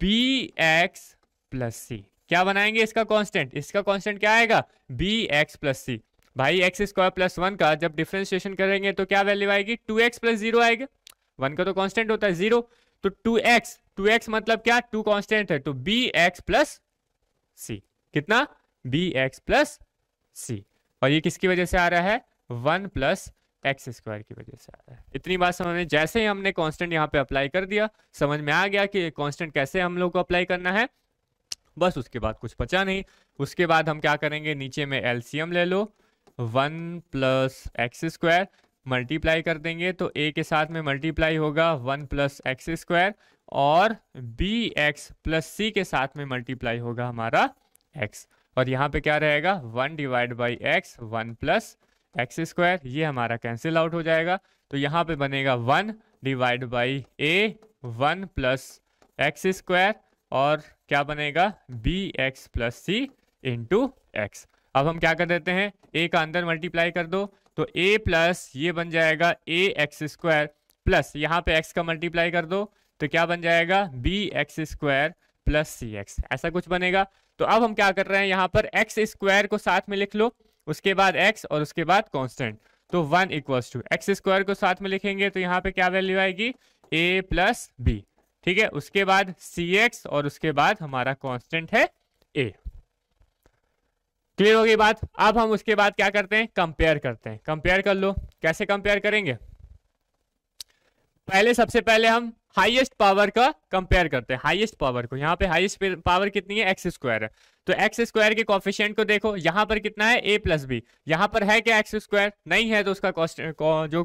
बी एक्स प्लस सी क्या बनाएंगे इसका कॉन्स्टेंट इसका कॉन्स्टेंट क्या आएगा बी एक्स प्लस सी भाई एक्स स्क्वायर प्लस वन का जब डिफ्रेंशिएशन करेंगे तो क्या वैल्यू आएगी टू एक्स प्लस जीरो आएगा वन का तो कॉन्स्टेंट होता है जीरो तो टू एक्स टू एक्स मतलब क्या टू कॉन्स्टेंट है तो बी एक्स प्लस सी कितना बी एक्स प्लस सी और ये किसकी वजह से आ रहा है वन प्लस एक्स स्क्वायर की वजह से आ रहा है इतनी बात समझ में जैसे ही हमने कॉन्स्टेंट यहाँ पे अप्लाई कर दिया समझ में आ गया कि कॉन्स्टेंट कैसे हम लोग को अप्लाई करना है बस उसके बाद कुछ बचा नहीं उसके बाद हम क्या करेंगे नीचे में एलसीएम ले लो one plus x square multiply कर देंगे तो ए के साथ में मल्टीप्लाई होगा वन प्लस एक्स स्क्वायर और बी एक्स प्लस सी के साथ में मल्टीप्लाई होगा हमारा एक्स और यहाँ पे क्या रहेगा one divide by x one plus x square ये हमारा कैंसिल आउट हो जाएगा तो यहाँ पे बनेगा one divide by A one plus x square और क्या बनेगा B x plus C into x अब हम क्या कर देते हैं ए का अंदर मल्टीप्लाई कर दो तो ए प्लस ये बन जाएगा ए एक्स स्क्वायर प्लस यहाँ पे एक्स का मल्टीप्लाई कर दो तो क्या बन जाएगा B x square plus C x ऐसा कुछ बनेगा तो अब हम क्या कर रहे हैं यहाँ पर एक्स स्क्वायर को साथ में लिख लो उसके बाद एक्स और उसके बाद कॉन्स्टेंट तो one equals to x square को साथ में लिखेंगे तो यहाँ पे क्या वैल्यू आएगी ए प्लस बी ठीक है उसके बाद सी एक्स और उसके बाद हमारा कॉन्स्टेंट है ए क्लियर हो गई बात अब हम उसके बाद क्या करते हैं कंपेयर करते हैं कंपेयर कर लो कैसे कंपेयर करेंगे पहले सबसे पहले हम हाईएस्ट पावर का कंपेयर करते हैं हाईएस्ट पावर को यहाँ पे हाईएस्ट पावर कितनी है एक्स स्क्वायर है तो एक्स स्क्वायर के कॉफिशियंट को देखो यहाँ पर कितना है ए प्लस बी यहाँ पर है क्या एक्स स्क्वायर नहीं है तो उसका जो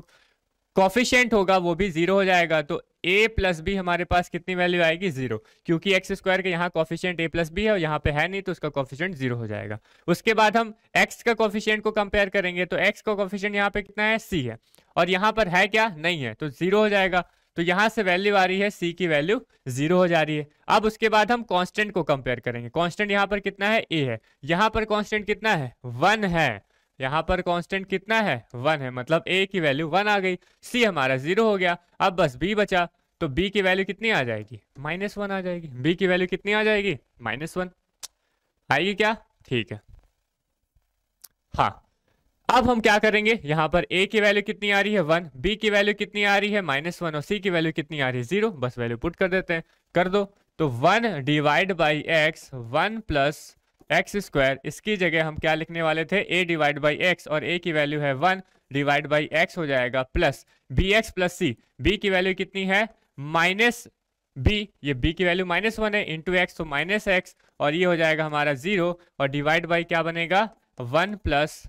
कॉफिशियंट होगा वो भी जीरो हो जाएगा तो ए प्लस बी हमारे पास कितनी वैल्यू आएगी जीरो क्योंकि एक्स स्क्वायर के यहाँ कॉफिशियंट ए प्लस बी है और यहाँ पे है नहीं तो उसका कॉफिशियंट जीरो हो जाएगा उसके बाद हम एक्स का कॉफिशियंट को कंपेयर करेंगे तो एक्स का कॉफिशियंट यहाँ पे कितना है सी है और यहाँ पर है क्या नहीं है तो जीरो हो जाएगा तो यहाँ से वैल्यू आ रही है सी की वैल्यू जीरो हो जा रही है अब उसके बाद हम कॉन्स्टेंट को कंपेयर करेंगे कॉन्स्टेंट यहाँ पर कितना है ए है यहाँ पर कॉन्स्टेंट कितना है वन है यहाँ पर कांस्टेंट कितना है वन है मतलब ए की वैल्यू वन आ गई सी हमारा जीरो हो गया अब बस बी बचा तो बी की वैल्यू कितनी आ जाएगी माइनस वन आ जाएगी बी की वैल्यू कितनी आ जाएगी माइनस वन आएगी क्या ठीक है हाँ अब हम क्या करेंगे यहाँ पर ए की वैल्यू कितनी आ रही है वन बी की वैल्यू कितनी आ रही है माइनस वन और सी की वैल्यू कितनी आ रही है जीरो बस वैल्यू पुट कर देते हैं कर दो तो one divide by x one plus x square इसकी जगह हम क्या लिखने वाले थे ए डिवाइड बाई एक्स और ए की वैल्यू है वन डिवाइड बाई एक्स हो जाएगा plus B x plus C B की वैल्यू कितनी है माइनस बी ये बी की वैल्यू माइनस वन है इंटू एक्स तो माइनस एक्स और ये हो जाएगा हमारा जीरो और डिवाइड बाई क्या बनेगा वन प्लस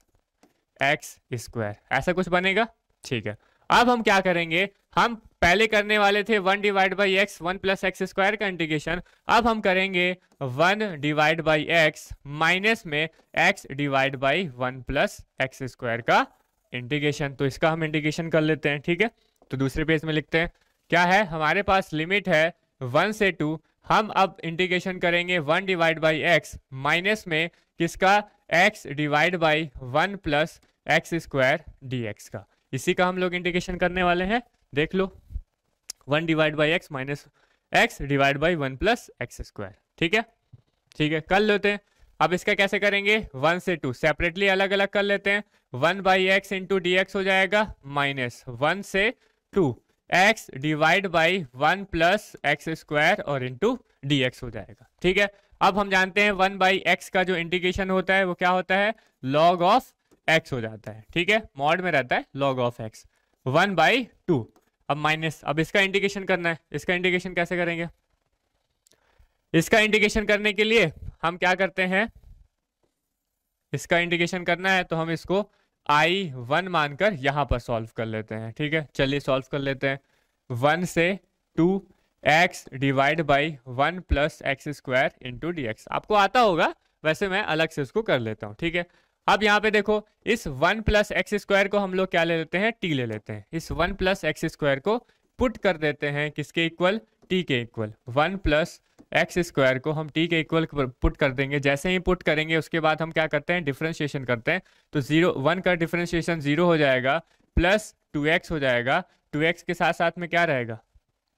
एक्स स्क्वायर ऐसा कुछ बनेगा ठीक है अब हम क्या करेंगे हम पहले करने वाले थे one divide by x one plus x square का इंटीग्रेशन अब हम करेंगे one divide by x minus में x divide by one plus x square का इंटीग्रेशन तो इसका हम इंटीग्रेशन कर लेते हैं ठीक है तो दूसरे पेज में लिखते हैं क्या है हमारे पास लिमिट है वन से टू हम अब इंटीग्रेशन करेंगे one divide by x minus में किसका x divide by one plus x square d का इसी का हम लोग इंटीग्रेशन करने वाले हैं देख लो one divide by x minus x divide by one plus x square ठीक है ठीक है कर लेते हैं अब इसका कैसे करेंगे वन से टू सेपरेटली अलग अलग कर लेते हैं one by x into d हो जाएगा माइनस वन से two x divide by one plus x square और इंटू डी हो जाएगा ठीक है अब हम जानते हैं वन बाई एक्स का जो इंटीग्रेशन होता है वो क्या होता है लॉग ऑफ एक्स हो जाता है ठीक है मॉड में रहता है log of x one by two अब माइनस अब इसका इंटीग्रेशन करना है इसका इंटीग्रेशन कैसे करेंगे इसका इंटीग्रेशन करने के लिए हम क्या करते हैं इसका इंटीग्रेशन करना है तो हम इसको आई वन मानकर यहां पर सॉल्व कर लेते हैं ठीक है चलिए सॉल्व कर लेते हैं वन से two x divide by one plus x square into d x आपको आता होगा वैसे मैं अलग से उसको कर लेता हूँ ठीक है अब यहाँ पे देखो इस वन प्लस एक्स स्क्वायर को हम लोग क्या ले लेते हैं टी ले लेते हैं इस वन प्लस एक्स स्क्वायर को पुट कर देते हैं किसके इक्वल टी के equal one plus x square को हम टी के इक्वल पुट कर देंगे जैसे ही पुट करेंगे उसके बाद हम क्या करते हैं डिफ्रेंशिएशन करते हैं तो जीरो वन का डिफ्रेंशिएशन जीरो हो जाएगा प्लस टू एक्स हो जाएगा टू एक्स के साथ साथ में क्या रहेगा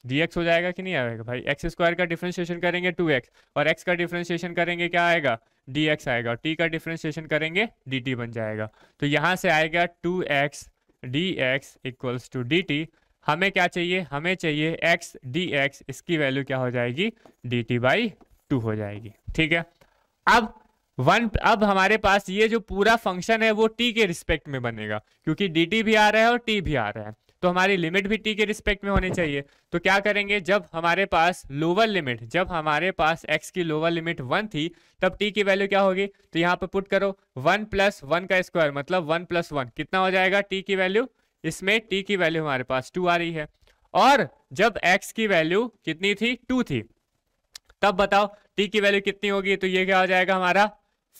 डी एक्स हो जाएगा कि नहीं आएगा भाई एक्स स्क्वायर का डिफ्रेंशिएशन करेंगे टू एक्स और एक्स का डिफ्रेंशिएशन करेंगे क्या आएगा डी एक्स आएगा और टी का डिफ्रेंशिएशन करेंगे डी टी बन जाएगा तो यहाँ से आएगा two x d x equals to d t हमें क्या चाहिए हमें चाहिए एक्स डी एक्स इसकी वैल्यू क्या हो जाएगी डी टी बाई टू हो जाएगी ठीक है अब वन अब हमारे पास ये जो पूरा फंक्शन है वो टी के रिस्पेक्ट में बनेगा क्योंकि डी टी भी आ रहा है और टी भी आ रहा है तो हमारी लिमिट भी टी के रिस्पेक्ट में होनी चाहिए तो क्या करेंगे जब हमारे पास लोअर लिमिट जब हमारे पास एक्स की लोअर लिमिट वन थी तब टी की वैल्यू क्या होगी तो यहाँ पर पुट करो वन प्लस वन का स्क्वायर मतलब वन प्लस वन कितना हो जाएगा टी की वैल्यू इसमें टी की वैल्यू हमारे पास टू आ रही है और जब एक्स की वैल्यू कितनी थी टू थी तब बताओ टी की वैल्यू कितनी होगी तो ये क्या हो जाएगा हमारा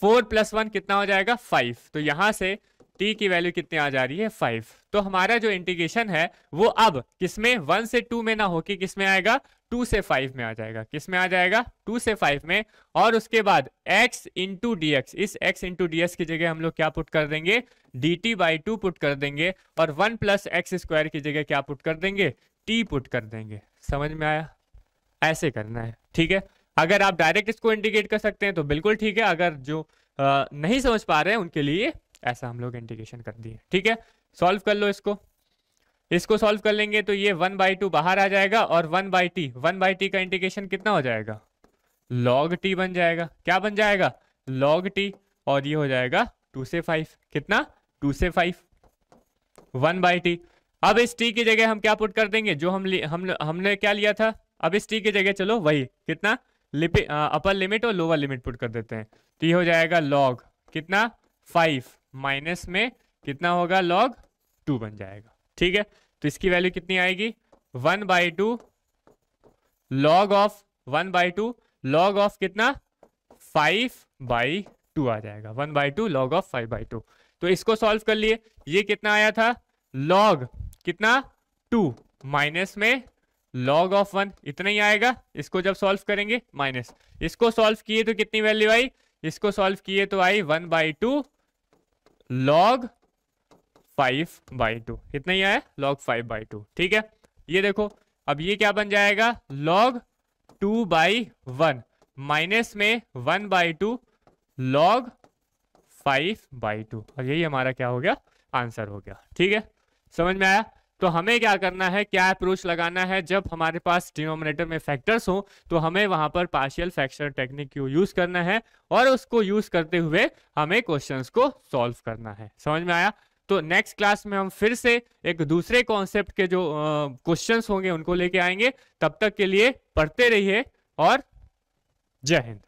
फोर प्लस वन कितना हो जाएगा फाइव तो यहाँ से टी की वैल्यू कितनी आ जा रही है फाइव तो हमारा जो इंटीग्रेशन है वो अब किसमें वन से टू में ना होके किसमें आएगा टू से फाइव में आ जाएगा किसमें आ जाएगा टू से फाइव में और उसके बाद x इंटू डी इस x इंटू डी की जगह हम लोग क्या पुट कर देंगे d t by two put कर देंगे और वन प्लस एक्स स्क्वायर की जगह क्या पुट कर देंगे t पुट कर देंगे समझ में आया ऐसे करना है ठीक है अगर आप डायरेक्ट इसको इंडिकेट कर सकते हैं तो बिल्कुल ठीक है अगर जो आ, नहीं समझ पा रहे हैं उनके लिए ऐसा हम लोग इंटीग्रेशन कर दिए ठीक है सॉल्व कर लो इसको इसको सॉल्व कर लेंगे तो ये वन बाई टू बाहर आ जाएगा और one by t one by t का इंटीग्रेशन कितना हो जाएगा लॉग टी बन जाएगा क्या बन जाएगा लॉग टी और ये हो जाएगा टू से फाइव कितना टू से फाइव वन बाई टी अब इस टी की जगह हम क्या पुट कर देंगे जो हम हम हमने क्या लिया था अब इस टी की जगह चलो वही कितना लिपि अपर लिमिट और लोअर लिमिट पुट कर देते हैं तो ये हो जाएगा लॉग कितना फाइव माइनस में कितना होगा लॉग टू बन जाएगा ठीक है तो इसकी वैल्यू कितनी आएगी one by two log of one by two log of कितना फाइव बाई टू आ जाएगा one by two log of five by two तो इसको सॉल्व कर लिए ये कितना आया था लॉग कितना टू माइनस में लॉग ऑफ वन इतना ही आएगा इसको जब सॉल्व करेंगे माइनस इसको सॉल्व किए तो कितनी वैल्यू आई इसको सॉल्व किए तो आई one by two log five by two इतना ही आया लॉग फाइव बाई टू ठीक है ये देखो अब ये क्या बन जाएगा log two by one minus में one by two log five by two और यही हमारा क्या हो गया आंसर हो गया ठीक है समझ में आया तो हमें क्या करना है क्या अप्रोच लगाना है जब हमारे पास डिनोमिनेटर में फैक्टर्स हो तो हमें वहां पर पार्शियल फैक्शन टेक्निक को यूज करना है और उसको यूज करते हुए हमें क्वेश्चन को सॉल्व करना है समझ में आया तो नेक्स्ट क्लास में हम फिर से एक दूसरे कॉन्सेप्ट के जो क्वेश्चंस होंगे उनको लेके आएंगे तब तक के लिए पढ़ते रहिए और जय हिंद